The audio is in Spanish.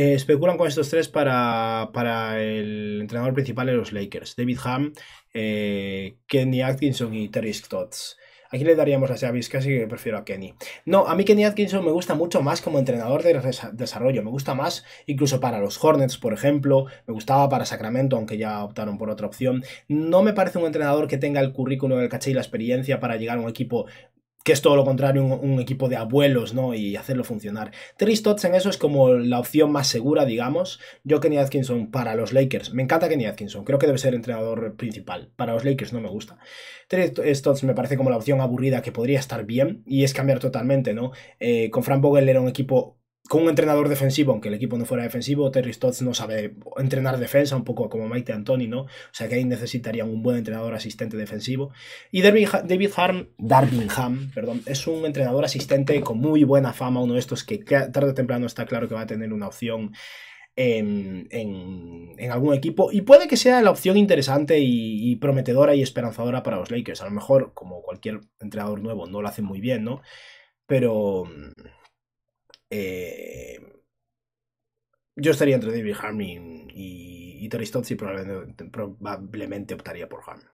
Eh, especulan con estos tres para, el entrenador principal de los Lakers, David Ham, eh, Kenny Atkinson y Terry Stotts. Aquí le daríamos las llaves, casi que prefiero a Kenny. No, a mí Kenny Atkinson me gusta mucho más como entrenador de desarrollo. Me gusta más incluso para los Hornets, por ejemplo. Me gustaba para Sacramento, aunque ya optaron por otra opción. No me parece un entrenador que tenga el currículum, el caché y la experiencia para llegar a un equipo que es todo lo contrario un, equipo de abuelos, ¿no? Y hacerlo funcionar. Terry Stotts en eso es como la opción más segura, digamos. Yo Kenny Atkinson para los Lakers. Me encanta Kenny Atkinson. Creo que debe ser entrenador principal. Para los Lakers no me gusta. Terry eh, Stotts me parece como la opción aburrida que podría estar bien y es cambiar totalmente, ¿no? Eh, con Frank Vogel era un equipo con un entrenador defensivo, aunque el equipo no fuera defensivo, Terry Stotts no sabe entrenar defensa, un poco como Mike Antoni, ¿no? O sea que ahí necesitarían un buen entrenador asistente defensivo. Y David Harm, Darvingham, perdón, es un entrenador asistente con muy buena fama, uno de estos que tarde o temprano está claro que va a tener una opción en, algún equipo y puede que sea la opción interesante y, prometedora y esperanzadora para los Lakers. A lo mejor, como cualquier entrenador nuevo, no lo hace muy bien, ¿no? Pero, eh, yo estaría entre David Harmon y, y Tori probablemente, optaría por Harmon.